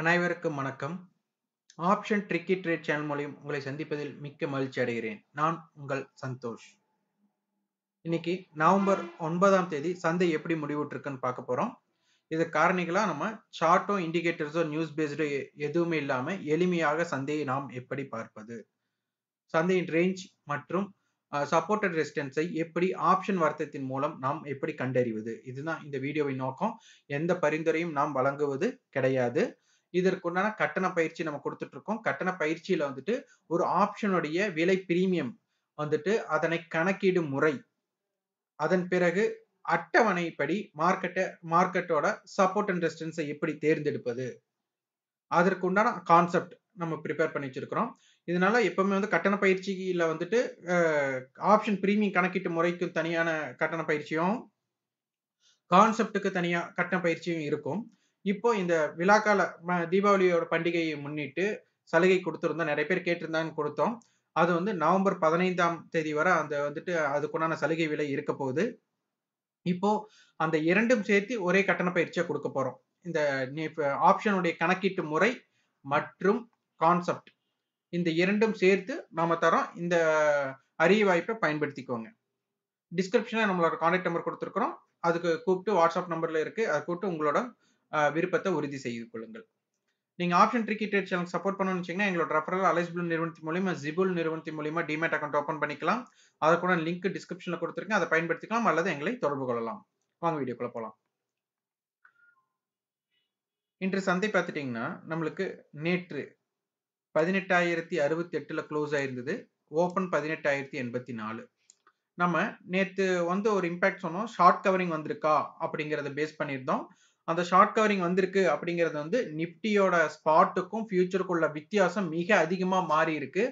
அனைவருக்கும் வணக்கம் option tricky trade channel மூலியம் உங்களை சந்திப்பதில் மிக்க மகிழ்ச்சி அடைகிறேன் நான் உங்கள் சந்தோஷ் இன்னைக்கு நவம்பர் ஒன்பதாம் தேதி சந்தை எப்படி முடிவுட்டிருக்குன்னு பார்க்க போகிறோம் இது காரணிகளாக நம்ம சார்ட்டோ இண்டிகேட்டர்ஸோ நியூஸ் பேஸ்டோ எதுவுமே இல்லாமல் எளிமையாக சந்தையை நாம் எப்படி பார்ப்பது சந்தையின் ரேஞ்ச் மற்றும் சப்போர்ட்டட் ரெசிஸ்டன்ஸை எப்படி ஆப்ஷன் வர்த்தத்தின் மூலம் நாம் எப்படி கண்டறிவது இதுதான் இந்த வீடியோவின் நோக்கம் எந்த பரிந்துரையும் நாம் வழங்குவது கிடையாது இதற்குண்டான கட்டண பயிற்சி நம்ம கொடுத்துட்டு இருக்கோம் கட்டண பயிற்சியில வந்துட்டு ஒரு ஆப்ஷனுடைய விலை பிரீமியம் வந்துட்டு அதனை கணக்கிடும் முறை அதன் பிறகு அட்டவணைப்படி மார்க்கெட்டை மார்க்கெட்டோட சப்போர்ட் அண்ட் ரெசிஸ்டன்ஸை எப்படி தேர்ந்தெடுப்பது அதற்குண்டான கான்செப்ட் நம்ம ப்ரிப்பேர் பண்ணி வச்சிருக்கிறோம் இதனால எப்பவுமே வந்து கட்டண பயிற்சியில வந்துட்டு ஆப்ஷன் பிரீமியம் கணக்கீட்டு முறைக்கு தனியான கட்டண பயிற்சியும் கான்செப்டுக்கு தனியா கட்டண பயிற்சியும் இருக்கும் இப்போ இந்த விழாக்கால தீபாவளியோட பண்டிகையை முன்னிட்டு சலுகை கொடுத்துருந்தோம் நிறைய பேர் கேட்டிருந்தான்னு கொடுத்தோம் அது வந்து நவம்பர் பதினைந்தாம் தேதி வரை அந்த வந்துட்டு அதுக்குண்டான சலுகை விலை இருக்க போகுது இப்போ அந்த இரண்டும் சேர்த்து ஒரே கட்டண பயிற்சியா கொடுக்க போறோம் இந்த ஆப்ஷனுடைய கணக்கீட்டு முறை மற்றும் கான்செப்ட் இந்த இரண்டும் சேர்த்து நாம தரோம் இந்த அரிய வாய்ப்பை பயன்படுத்திக்கோங்க டிஸ்கிரிப்ஷனில் நம்மளோட கான்டாக்ட் நம்பர் கொடுத்துருக்குறோம் அதுக்கு கூப்பிட்டு வாட்ஸ்அப் நம்பரில் இருக்குது அதை கூப்பிட்டு உங்களோட விருப்பத்தை உறுதி செய்து கொள்ளுங்கள் நீங்க option tricky trade channel support பண்ணணும்னு வச்சீங்கன்னா எங்களோட ரெஃபரல் அலைஸ்பிள் நிறுவனத்தின் மூலியமா ஜிபுல் நிறுவனத்தின் மூலியமா டிமேட் அக்கௌண்ட் ஓப்பன் பண்ணிக்கலாம் அதற்கான லிங்க் டிஸ்கிரிப்ஷன்ல கொடுத்துருக்கேன் அதை பயன்படுத்திக்கலாம் அல்லது எங்களை தொடர்பு கொள்ளலாம் வாங்க வீடியோக்குள்ள போகலாம் இன்று சந்தை பார்த்துட்டீங்கன்னா நம்மளுக்கு நேற்று பதினெட்டாயிரத்தி அறுபத்தி எட்டுல க்ளோஸ் ஆயிருந்தது ஓப்பன் பதினெட்டாயிரத்தி எண்பத்தி நாலு நம்ம நேற்று வந்து ஒரு இம்பேக்ட் சொன்னோம் ஷார்ட் கவரிங் வந்திருக்கா அப்படிங்கிறத பேஸ் பண்ணியிருந்தோம் அந்த ஷார்ட் கவரிங் வந்திருக்கு அப்படிங்கிறது வந்து நிப்டியோட ஸ்பாட்டுக்கும் ஃபியூச்சருக்குள்ள வித்தியாசம் மிக அதிகமாக மாறி இருக்கு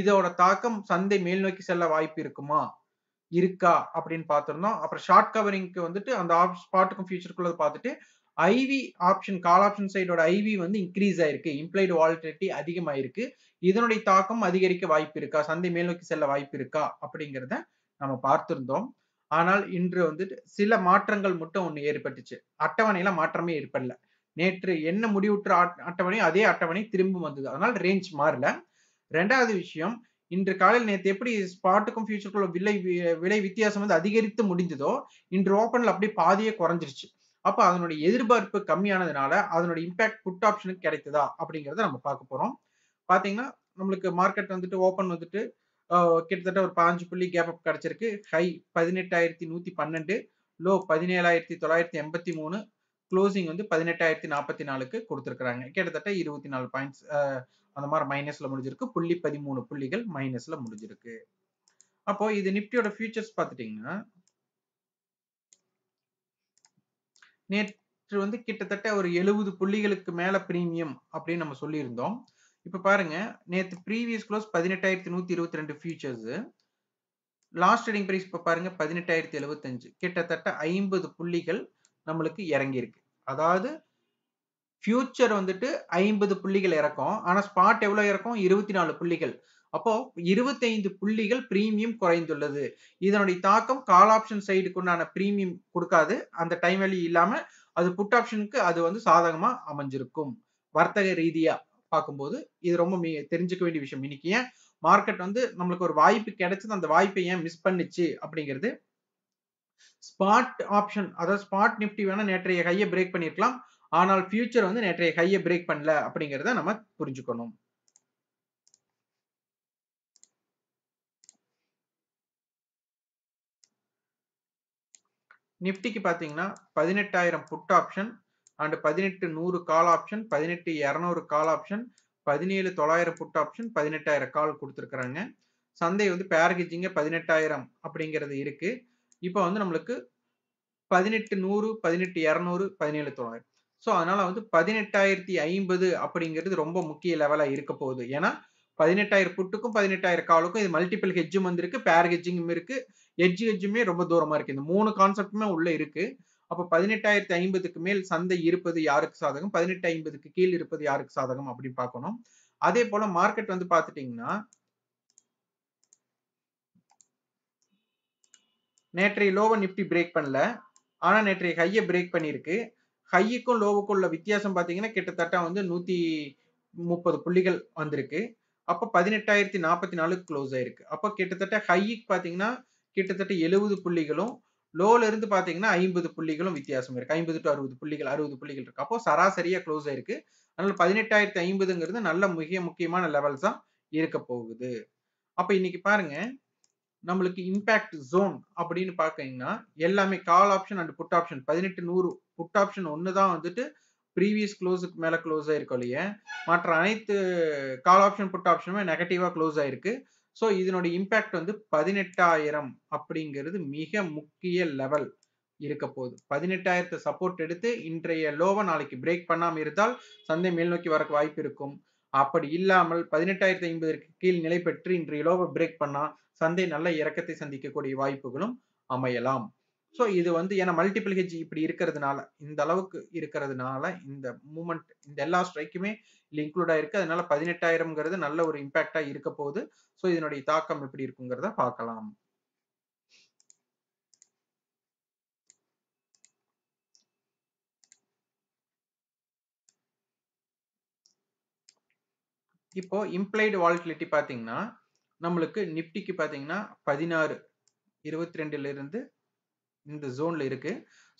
இதோட தாக்கம் சந்தை மேல் நோக்கி செல்ல வாய்ப்பு இருக்குமா இருக்கா அப்படின்னு பார்த்துருந்தோம் அப்புறம் ஷார்ட் கவரிங்க்கு வந்துட்டு அந்த ஆப் ஸ்பாட்டுக்கும் ஃபியூச்சருக்குள்ள பார்த்துட்டு ஐவி ஆப்ஷன் கால் ஆப்ஷன் சைடோட ஐவி வந்து இன்க்ரீஸ் ஆயிருக்கு இம்ப்ளைடு வால்டிலிட்டி அதிகமாயிருக்கு இதனுடைய தாக்கம் அதிகரிக்க வாய்ப்பு இருக்கா சந்தை மேல் நோக்கி செல்ல வாய்ப்பு இருக்கா அப்படிங்கிறத நம்ம பார்த்துருந்தோம் ஆனால் இன்று வந்துட்டு சில மாற்றங்கள் மட்டும் ஒன்று ஏற்பட்டுச்சு அட்டவணையில மாற்றமே ஏற்படல நேற்று என்ன முடிவுற்ற அட்டவணை அதே அட்டவணை திரும்ப வந்தது அதனால் ரேஞ்ச் மாறல ரெண்டாவது விஷயம் இன்று காலையில் நேற்று எப்படி ஸ்பாட்டுக்கும் ஃபியூச்சருக்குள்ள விலை விலை வித்தியாசம் வந்து அதிகரித்து முடிந்ததோ இன்று ஓப்பனில் அப்படியே பாதியே குறைஞ்சிருச்சு அப்போ அதனுடைய எதிர்பார்ப்பு கம்மியானதுனால அதனுடைய இம்பாக்ட் புட் ஆப்ஷனுக்கு கிடைத்ததா அப்படிங்கிறத நம்ம பார்க்க போகிறோம் பார்த்தீங்கன்னா நம்மளுக்கு மார்க்கெட் வந்துட்டு ஓப்பன் வந்துட்டு கிட்டத்தட்ட ஒரு பாஞ்சு புள்ளி கேப் அப் கிடைச்சிருக்கு ஹை பதினெட்டாயிரத்தி நூற்றி பன்னெண்டு லோ பதினேழாயிரத்தி தொள்ளாயிரத்தி எண்பத்தி மூணு க்ளோசிங் வந்து பதினெட்டாயிரத்தி நாற்பத்தி நாலுக்கு கொடுத்துருக்குறாங்க கிட்டத்தட்ட இருபத்தி நாலு பாயிண்ட்ஸ் அந்த மாதிரி மைனஸில் முடிஞ்சிருக்கு புள்ளி பதிமூணு புள்ளிகள் மைனஸில் முடிஞ்சிருக்கு அப்போ இது நிப்டியோட ஃபியூச்சர்ஸ் பார்த்துட்டிங்கன்னா நேற்று வந்து கிட்டத்தட்ட ஒரு எழுபது புள்ளிகளுக்கு மேலே ப்ரீமியம் அப்படின்னு நம்ம சொல்லியிருந்தோம் இப்போ பாருங்க நேற்று ப்ரீவியஸ் க்ளோஸ் பதினெட்டாயிரத்தி நூற்றி இருபத்தி ரெண்டு ஃபியூச்சர்ஸ் லாஸ்ட் ட்ரேடிங் ப்ரைஸ் இப்போ பாருங்க பதினெட்டாயிரத்தி எழுபத்தஞ்சு கிட்டத்தட்ட ஐம்பது புள்ளிகள் நம்மளுக்கு இறங்கியிருக்கு அதாவது ஃபியூச்சர் வந்துட்டு ஐம்பது புள்ளிகள் இறக்கும் ஆனால் ஸ்பாட் எவ்வளோ இறக்கும் இருபத்தி நாலு புள்ளிகள் அப்போ இருபத்தைந்து புள்ளிகள் பிரீமியம் குறைந்துள்ளது இதனுடைய தாக்கம் கால் ஆப்ஷன் சைடுக்கு உண்டான பிரீமியம் கொடுக்காது அந்த டைம் வேல்யூ இல்லாமல் அது புட் ஆப்ஷனுக்கு அது வந்து சாதகமாக அமைஞ்சிருக்கும் வர்த்தக ரீதியாக பார்க்கும்போது இது ரொம்ப தெரிஞ்சுக்க வேண்டிய விஷயம் இன்னைக்கு ஏன் மார்க்கெட் வந்து நம்மளுக்கு ஒரு வாய்ப்பு கிடைச்சது அந்த வாய்ப்பை ஏன் மிஸ் பண்ணிச்சு அப்படிங்கிறது ஸ்பாட் ஆப்ஷன் அதாவது ஸ்பாட் நிப்டி வேணா நேற்றைய ஹையை பிரேக் பண்ணிருக்கலாம் ஆனால் ஃபியூச்சர் வந்து நேற்றைய ஹையை பிரேக் பண்ணல அப்படிங்கிறத நம்ம புரிஞ்சுக்கணும் நிப்டிக்கு பார்த்தீங்கன்னா பதினெட்டாயிரம் புட் ஆப்ஷன் அண்ட் பதினெட்டு நூறு கால் ஆப்ஷன் பதினெட்டு இரநூறு கால் ஆப்ஷன் பதினேழு தொள்ளாயிரம் புட் ஆப்ஷன் பதினெட்டாயிரம் கால் கொடுத்துருக்குறாங்க சந்தை வந்து பேரேஜிங்க பதினெட்டாயிரம் அப்படிங்கிறது இருக்கு இப்போ வந்து நம்மளுக்கு பதினெட்டு நூறு பதினெட்டு இரநூறு பதினேழு தொள்ளாயிரம் ஸோ அதனால வந்து பதினெட்டாயிரத்தி ஐம்பது அப்படிங்கிறது ரொம்ப முக்கிய லெவலாக இருக்க போகுது ஏன்னா பதினெட்டாயிரம் புட்டுக்கும் பதினெட்டாயிரம் காலுக்கும் இது மல்டிபிள் ஹெஜ்ஜும் வந்திருக்கு பேர் ஹெஜ்ஜிங்கும் இருக்கு ஹெஜ்ஜு ஹெஜ்ஜுமே ரொம்ப தூரமா இருக்கு இந்த மூணு கான்செப்டுமே உள்ள இருக்கு அப்போ பதினெட்டாயிரத்தி ஐம்பதுக்கு மேல் சந்தை இருப்பது யாருக்கு சாதகம் பதினெட்டு ஐம்பதுக்கு கீழ் இருப்பது யாருக்கு சாதகம் அப்படின்னு பார்க்கணும் அதே போல மார்க்கெட் வந்து பார்த்துட்டீங்கன்னா நேற்றைய லோவை நிப்டி பிரேக் பண்ணல ஆனா நேற்றைய ஹையை பிரேக் பண்ணியிருக்கு ஹையுக்கும் லோவுக்கும் உள்ள வித்தியாசம் பார்த்தீங்கன்னா கிட்டத்தட்ட வந்து நூத்தி முப்பது புள்ளிகள் வந்திருக்கு அப்போ பதினெட்டாயிரத்தி நாற்பத்தி நாலு க்ளோஸ் ஆயிருக்கு அப்போ கிட்டத்தட்ட ஹைக்கு பார்த்தீங்கன்னா கிட்டத்தட்ட எழுபது புள்ளிகளும் லோல இருந்து பாத்தீங்கன்னா ஐம்பது புள்ளிகளும் வித்தியாசம் இருக்கு ஐம்பது டு அறுபது புள்ளிகள் அறுபது புள்ளிகள் இருக்கு அப்போ சராசரியா க்ளோஸ் ஆயிருக்கு அதனால பதினெட்டாயிரத்தி ஐம்பதுங்கிறது நல்ல மிக முக்கியமான லெவல்ஸ் தான் இருக்க போகுது அப்ப இன்னைக்கு பாருங்க நம்மளுக்கு இம்பேக்ட் ஜோன் அப்படின்னு பாக்கீங்கன்னா எல்லாமே call option and put option பதினெட்டு நூறு புட் ஆப்ஷன் ஒண்ணுதான் தான் வந்துட்டு ப்ரீவியஸ் க்ளோஸுக்கு மேல க்ளோஸ் ஆயிருக்கும் இல்லையே மற்ற அனைத்து கால் ஆப்ஷன் புட் ஆப்ஷனுமே நெகட்டிவா க்ளோஸ் ஆயிருக்கு ஸோ இதனுடைய இம்பேக்ட் வந்து பதினெட்டாயிரம் அப்படிங்கிறது மிக முக்கிய லெவல் இருக்க போகுது பதினெட்டாயிரத்தை சப்போர்ட் எடுத்து இன்றைய லோவை நாளைக்கு பிரேக் பண்ணாமல் இருந்தால் சந்தை மேல் நோக்கி வரக்கு வாய்ப்பு இருக்கும் அப்படி இல்லாமல் பதினெட்டாயிரத்தி ஐம்பதற்கு கீழ் நிலை பெற்று இன்றைய லோவை பிரேக் பண்ணால் சந்தை நல்ல இறக்கத்தை சந்திக்கக்கூடிய வாய்ப்புகளும் அமையலாம் ஸோ இது வந்து ஏன்னா மல்டிபிள் ஹெஜ் இப்படி இருக்கிறதுனால இந்த அளவுக்கு இருக்கிறதுனால இந்த மூமெண்ட் இந்த எல்லா ஸ்ட்ரைக்குமே இல்லை இன்க்ளூட் ஆயிருக்கு அதனால பதினெட்டாயிரம்ங்கிறது நல்ல ஒரு இம்பாக்டா இருக்க போகுது ஸோ இதனுடைய தாக்கம் எப்படி இருக்குங்கிறத பார்க்கலாம் இப்போ இம்ப்ளைடு வால்டிலிட்டி பார்த்தீங்கன்னா நம்மளுக்கு நிப்டிக்கு பார்த்தீங்கன்னா பதினாறு இருபத்தி ரெண்டுல இருந்து இந்த ஜோன்ல இருக்கு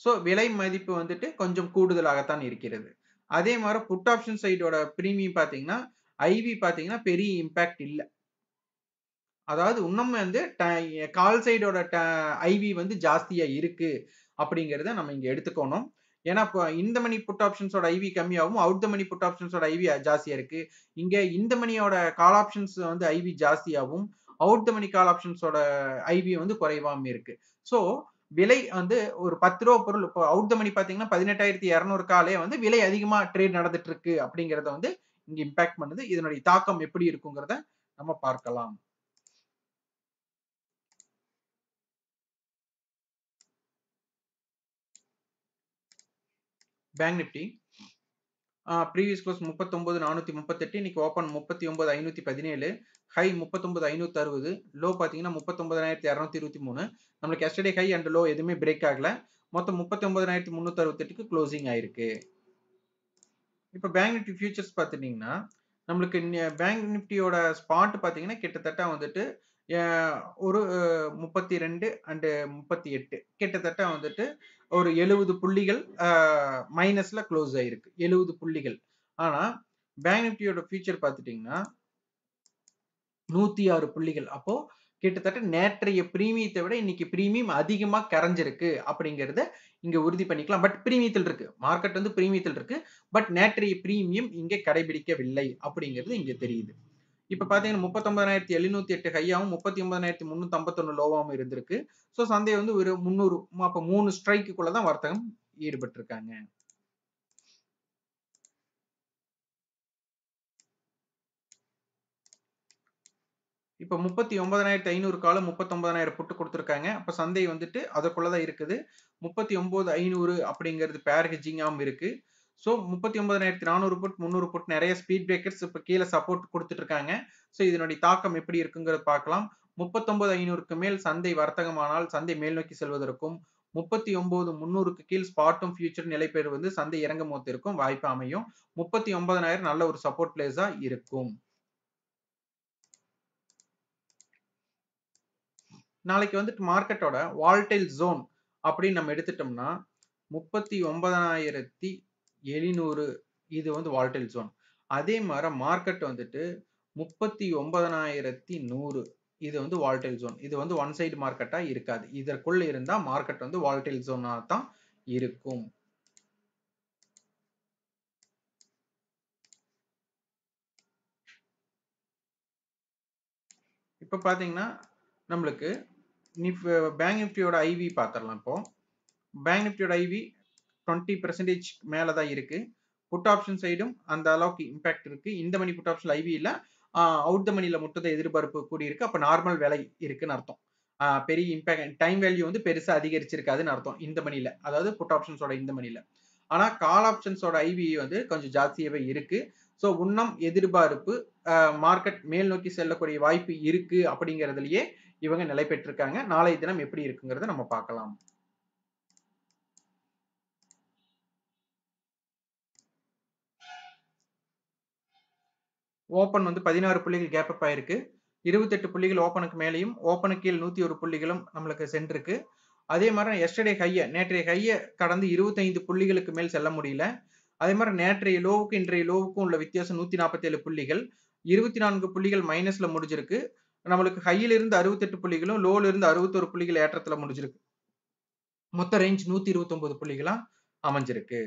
ஸோ விலை மதிப்பு வந்துட்டு கொஞ்சம் கூடுதலாகத்தான் இருக்கிறது அதே மாதிரி புட் ஆப்ஷன் சைடோட ப்ரீமியம் பார்த்தீங்கன்னா ஐவி பார்த்தீங்கன்னா பெரிய இம்பேக்ட் இல்லை அதாவது இன்னும் வந்து கால் சைடோட ஐவி வந்து ஜாஸ்தியா இருக்கு அப்படிங்கிறத நம்ம இங்க எடுத்துக்கணும் ஏன்னா இப்போ இந்த மணி புட் ஆப்ஷன்ஸோட ஐவி கம்மியாகவும் அவுட் த மணி புட் ஆப்ஷன்ஸோட ஐவி ஜாஸ்தியா இருக்கு இங்க இந்த மணியோட கால் ஆப்ஷன்ஸ் வந்து ஐவி ஜாஸ்தியாகவும் அவுட் த மணி கால் ஆப்ஷன்ஸோட ஐவி வந்து குறைவாகவும் இருக்கு ஸோ விலை வந்து ஒரு பத்து ரூபா பொருள் இப்போ அவுட் த மணி பார்த்தீங்கன்னா பதினெட்டாயிரத்தி இரநூறு காலே வந்து விலை அதிகமாக ட்ரேட் நடந்துட்டு இருக்கு அப்படிங்கிறத வந்து இங்க இம்பாக்ட் பண்ணுது இதனுடைய தாக்கம் எப்படி இருக்குங்கிறத நம்ம பார்க்கலாம் பேங்க் நிப்டி ப்ரீவியஸ் க்ளோஸ் முப்பத்தொம்பது நானூற்றி முப்பத்தெட்டு இன்றைக்கி ஓப்பன் முப்பத்தி ஒம்பது ஐநூற்றி பதினேழு ஹை முப்பத்தொம்பது ஐநூற்றி அறுபது லோ பார்த்தீங்கன்னா முப்பத்தொம்பதாயிரத்தி இரநூத்தி இருபத்தி மூணு நம்மளுக்கு எஸ்டர்டே ஹை அண்ட் லோ எதுவுமே பிரேக் ஆகலை மொத்தம் முப்பத்தி ஒன்பதாயிரத்தி முந்நூற்றி அறுபத்தெட்டுக்கு க்ளோசிங் ஆயிருக்கு இப்போ பேங்க் நிஃப்டி ஃபியூச்சர்ஸ் பார்த்துட்டிங்கன்னா நம்மளுக்கு பேங்க் நிஃப்டியோட ஸ்பாட் பார்த்தீங்கன்னா கிட்டத்தட்ட வந்துட்டு ஒரு முப்பத்தி ரெண்டு அண்டு முப்பத்தி எட்டு கிட்டத்தட்ட வந்துட்டு ஒரு எழுபது புள்ளிகள் மைனஸ்ல க்ளோஸ் ஆயிருக்கு எழுபது புள்ளிகள் ஆனா பேங்க் நிஃப்டியோட ஃபியூச்சர் பார்த்துட்டீங்கன்னா நூத்தி ஆறு புள்ளிகள் அப்போ கிட்டத்தட்ட நேற்றைய பிரீமியத்தை விட இன்னைக்கு பிரீமியம் அதிகமா கரைஞ்சிருக்கு அப்படிங்கிறத இங்க உறுதி பண்ணிக்கலாம் பட் பிரீமியத்தில் இருக்கு மார்க்கெட் வந்து பிரீமியத்தில் இருக்கு பட் நேற்றைய பிரீமியம் இங்கே கடைபிடிக்கவில்லை அப்படிங்கிறது இங்க தெரியுது இப்போ பார்த்தீங்கன்னா முப்பத்தொன்பதாயிரத்தி எழுநூத்தி எட்டு ஹையாவும் முப்பத்தி ஒன்பதாயிரத்தி முன்னூத்தி ஐம்பத்தொன்று லோவாகவும் இருந்திருக்கு ஸோ சந்தை வந்து ஒரு முந்நூறு அப்போ மூணு ஸ்ட்ரைக்குக்குள்ள தான் வர்த்தகம் ஈடுபட்டிருக்காங்க இப்போ முப்பத்தி ஒன்பதாயிரத்தி ஐநூறு காலம் முப்பத்தொன்பதாயிரம் புட்டு கொடுத்துருக்காங்க அப்போ சந்தை வந்துட்டு அதுக்குள்ளதான் இருக்குது முப்பத்தி ஒன்பது ஐநூறு அப்படிங்கிறது பேர் இருக்கு ஸோ முப்பத்தி ஒன்பதாயிரத்தி நானூறு புட் முந்நூறு புட் நிறைய ஸ்பீட் பிரேக்கர்ஸ் இப்போ கீழே சப்போர்ட் கொடுத்துட்டு இருக்காங்க ஸோ இதனுடைய தாக்கம் எப்படி இருக்குங்கிறத பார்க்கலாம் முப்பத்தொன்பது ஐநூறுக்கு மேல் சந்தை வர்த்தகமானால் சந்தை மேல் நோக்கி செல்வதற்கும் முப்பத்தி ஒன்பது முந்நூறுக்கு கீழ் ஸ்பாட்டும் ஃபியூச்சர் நிலைப்பேர் வந்து சந்தை இறங்கும் இருக்கும் வாய்ப்பு அமையும் முப்பத்தி ஒன்பதனாயிரம் நல்ல ஒரு சப்போர்ட் பிளேஸா இருக்கும் நாளைக்கு வந்துட்டு மார்க்கெட்டோட வால்டைல் ஜோன் அப்படின்னு நம்ம எடுத்துட்டோம்னா முப்பத்தி ஒன்பதாயிரத்தி எழுநூறு இது வந்து வால்டைல் ஜோன் அதே மாதிரி மார்க்கெட் வந்துட்டு முப்பத்தி ஒன்பதனாயிரத்தி நூறு இது வந்து வால்டைல் ஜோன் இது வந்து ஒன் சைடு மார்க்கெட்டாக இருக்காது இதற்குள்ள இருந்தால் மார்க்கெட் வந்து வால்டைல் ஜோனாக தான் இருக்கும் இப்போ பார்த்தீங்கன்னா நம்மளுக்கு பேங்க் நிஃப்டியோட ஐவி பார்த்துடலாம் இப்போ பேங்க் நிஃப்டியோட ஐவி டுவெண்ட்டி பெர்சன்டேஜ் மேலே தான் இருக்குது புட் ஆப்ஷன் சைடும் அந்த அளவுக்கு இம்பேக்ட் இருக்குது இந்த மணி புட் ஆப்ஷன் ஐவி இல்லை அவுட் த மணியில் மட்டும் தான் எதிர்பார்ப்பு கூடியிருக்கு அப்போ நார்மல் விலை இருக்குன்னு அர்த்தம் பெரிய இம்பேக்ட் டைம் வேல்யூ வந்து பெருசாக அதிகரிச்சிருக்காதுன்னு அர்த்தம் இந்த மணியில் அதாவது புட் ஆப்ஷன்ஸோட இந்த மணியில் ஆனால் கால் ஆப்ஷன்ஸோட ஐவி வந்து கொஞ்சம் ஜாஸ்தியாகவே இருக்குது ஸோ உன்னம் எதிர்பார்ப்பு மார்க்கெட் மேல் நோக்கி செல்லக்கூடிய வாய்ப்பு இருக்குது அப்படிங்கிறதுலையே இவங்க நிலை பெற்றிருக்காங்க நாளைய தினம் எப்படி இருக்குங்கிறத நம்ம பார்க்கலாம் ஓப்பன் வந்து பதினாறு புள்ளிகள் கேப் அப் ஆயிருக்கு இருபத்தெட்டு புள்ளிகள் ஓப்பனுக்கு மேலேயும் ஓப்பனுக்கு கீழ் நூற்றி ஒரு புள்ளிகளும் நம்மளுக்கு சென்றிருக்கு அதே மாதிரி எஸ்டர்டே ஹையை நேற்றைய ஹையை கடந்து இருபத்தைந்து புள்ளிகளுக்கு மேல் செல்ல முடியல அதே மாதிரி நேற்றைய லோவுக்கு இன்றைய லோவுக்கும் உள்ள வித்தியாசம் நூற்றி நாற்பத்தேழு புள்ளிகள் இருபத்தி நான்கு புள்ளிகள் மைனஸ்ல முடிஞ்சிருக்கு நம்மளுக்கு ஹையிலிருந்து அறுபத்தெட்டு புள்ளிகளும் லோவிலிருந்து அறுபத்தொரு புள்ளிகள் ஏற்றத்தில் முடிஞ்சிருக்கு மொத்த ரேஞ்ச் நூற்றி இருபத்தொம்போது புள்ளிகளாக அமைஞ்சிருக்கு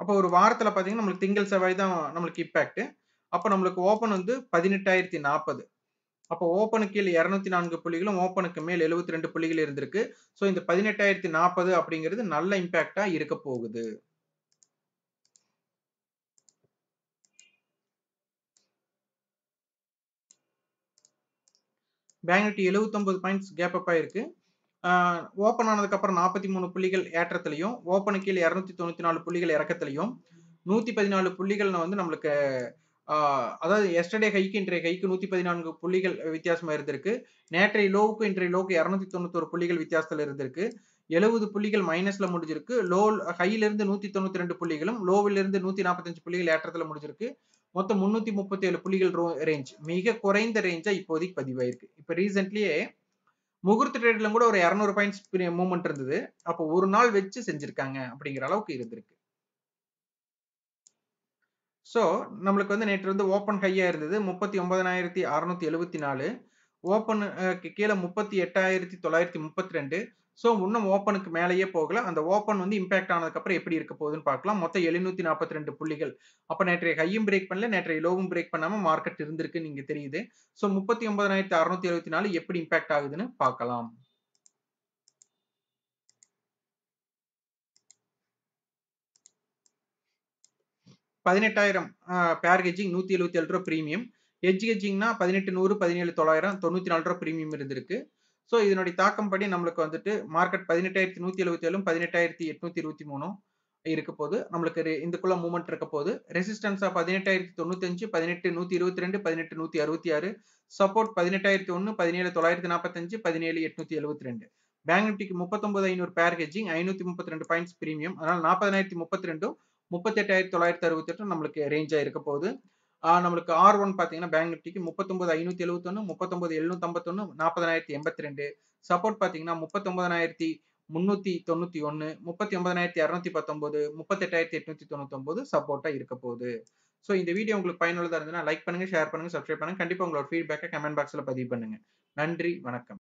அப்போ ஒரு வாரத்தில் பார்த்தீங்கன்னா நம்மளுக்கு திங்கள் செவ்வாய் தான் நம்மளுக்கு இம்பேக்ட்டு அப்போ நம்மளுக்கு ஓப்பன் வந்து பதினெட்டாயிரத்தி நாற்பது அப்போ ஓப்பனுக்கு கீழே இரநூத்தி நான்கு புள்ளிகளும் ஓப்பனுக்கு மேல் எழுபத்தி ரெண்டு புள்ளிகள் இருந்திருக்கு ஸோ இந்த பதினெட்டாயிரத்தி நாற்பது அப்படிங்கிறது நல்ல இம்பேக்டா இருக்க போகுது பேங்க் நிஃப்டி எழுபத்தொன்பது பாயிண்ட்ஸ் கேப் அப் ஆயிருக்கு ஓப்பன் ஆனதுக்கப்புறம் நாற்பத்தி மூணு புள்ளிகள் ஏற்றத்துலையும் ஓப்பனு கீழே இரநூத்தி தொண்ணூற்றி நாலு புள்ளிகள் இறக்கத்துலையும் நூற்றி பதினாலு புள்ளிகள்னு வந்து நம்மளுக்கு அதாவது எஸ்டர்டே ஹைக்கு இன்றைய ஹைக்கு நூத்தி பதினான்கு புள்ளிகள் வித்தியாசமா இருந்திருக்கு நேற்றைய லோவுக்கு இன்றைய லோவுக்கு இரநூத்தி தொண்ணூத்தொரு புள்ளிகள் வித்தியாசத்துல இருந்திருக்கு எழுபது புள்ளிகள் மைனஸ்ல முடிஞ்சிருக்கு லோ ஹைல இருந்து நூத்தி தொண்ணூத்தி ரெண்டு புள்ளிகளும் லோவிலிருந்து இருந்து நூத்தி நாற்பத்தஞ்சு புள்ளிகள் ஏற்றத்துல முடிஞ்சிருக்கு மொத்தம் முன்னூத்தி முப்பத்தி ஏழு புள்ளிகள் ரேஞ்ச் மிக குறைந்த ரேஞ்சா இப்போதைக்கு பதிவாயிருக்கு இப்ப ரீசென்ட்லயே முகூர்த்த ட்ரேட்ல கூட ஒரு இரநூறு பாயிண்ட்ஸ் மூவ்மெண்ட் இருந்தது அப்போ ஒரு நாள் வச்சு செஞ்சிருக்காங்க அப்படிங்கிற அளவுக்கு இருந்திருக்கு ஸோ நம்மளுக்கு வந்து நேற்று வந்து ஓப்பன் ஹையாக இருந்தது முப்பத்தி ஒன்பதனாயிரத்தி அறநூற்றி எழுபத்தி நாலு ஓப்பன் கீழே முப்பத்தி எட்டாயிரத்தி தொள்ளாயிரத்தி முப்பத்தி ரெண்டு ஸோ இன்னும் ஓப்பனுக்கு மேலேயே போகல அந்த ஓப்பன் வந்து இம்பேக்ட் ஆனதுக்கப்புறம் எப்படி இருக்க போகுதுன்னு பார்க்கலாம் மொத்தம் எழுநூற்றி நாற்பத்தி ரெண்டு புள்ளிகள் அப்போ நேற்றைய ஹையும் பிரேக் பண்ணல நேற்றைய லோவும் பிரேக் பண்ணாமல் மார்க்கெட் இருந்திருக்கு நீங்கள் தெரியுது ஸோ முப்பத்தி ஒன்பதாயிரத்தி அறுநூத்தி எழுபத்தி நாலு எப்படி இம்பேக்ட் ஆகுதுன்னு பார்க்கலாம் பதினெட்டாயிரம் பேர் ஹெஜ்ஜிங் நூற்றி எழுபத்தி ஏழு ரூபா ப்ரீமியம் எஜ் ஹெஜ்ஜிங்னா பதினெட்டு நூறு பதினேழு தொள்ளாயிரம் தொண்ணூற்றி நாலு ரூபா ப்ரீமியம் இருந்திருக்கு ஸோ இதனுடைய தாக்கம் படி நம்மளுக்கு வந்துட்டு மார்க்கெட் பதினெட்டாயிரத்தி நூற்றி எழுபத்தி ஏழும் பதினெட்டாயிரத்தி எட்நூத்தி இருபத்தி மூணும் இருக்க போது நம்மளுக்கு இதுக்குள்ள மூமெண்ட் இருக்க போது ரெசிஸ்டன்ஸா பதினெட்டாயிரத்தி தொண்ணூத்தஞ்சு பதினெட்டு நூத்தி இருபத்தி ரெண்டு பதினெட்டு நூத்தி அறுபத்தி ஆறு சப்போர்ட் பதினெட்டாயிரத்தி ஒன்று பதினேழு தொள்ளாயிரத்தி நாற்பத்தஞ்சு பதினேழு எட்நூத்தி எழுபத்தி ரெண்டு பேங்க் நிப்டிக்கு முப்பத்தொன்பது ஐநூறு பேர் கெஜிங் ஐநூத்தி முப்பத்தி ரெண்டு பாயிண்ட்ஸ் பிரீமியம் அதனால நாற்பதாயிரத்தி முப்பத்தி ரெண்டும் முப்பத்தெட்டாயிரத்தி தொள்ளாயிரத்தி அறுபத்தி எட்டு நம்மளுக்கு ரேஞ்சாக இருக்க போகுது நம்மளுக்கு ஆர் ஒன் பார்த்தீங்கன்னா பேங்க் நிஃப்டிக்கு முப்பத்தொம்பது ஐநூற்றி எழுபத்தொன்று முப்பத்தொம்பது எழுநூற்றம்பத்தொன்று நாற்பதாயிரத்தி எண்பத்தி ரெண்டு சப்போர்ட் பார்த்தீங்கன்னா முப்பத்தொம்பதனாயிரத்தி முன்னூற்றி தொண்ணூற்றி ஒன்று முப்பத்தி ஒன்பதனாயிரத்தி இரநூத்தி பத்தொம்போது முப்பத்தெட்டாயிரத்தி எட்நூற்றி தொண்ணூத்தொம்பது சப்போர்ட்டாக இருக்க போகுது ஸோ இந்த வீடியோ உங்களுக்கு பயனுள்ளதாக இருந்ததுன்னா லைக் பண்ணுங்கள் ஷேர் பண்ணுங்கள் சப்ஸ்கிரைப் பண்ணுங்கள் கண்டிப்பாக உங்களோட ஃபீட்பேக்கை கமெண்ட் பாக்ஸில் பதிவு பண்ணுங்கள் நன்றி வணக்கம்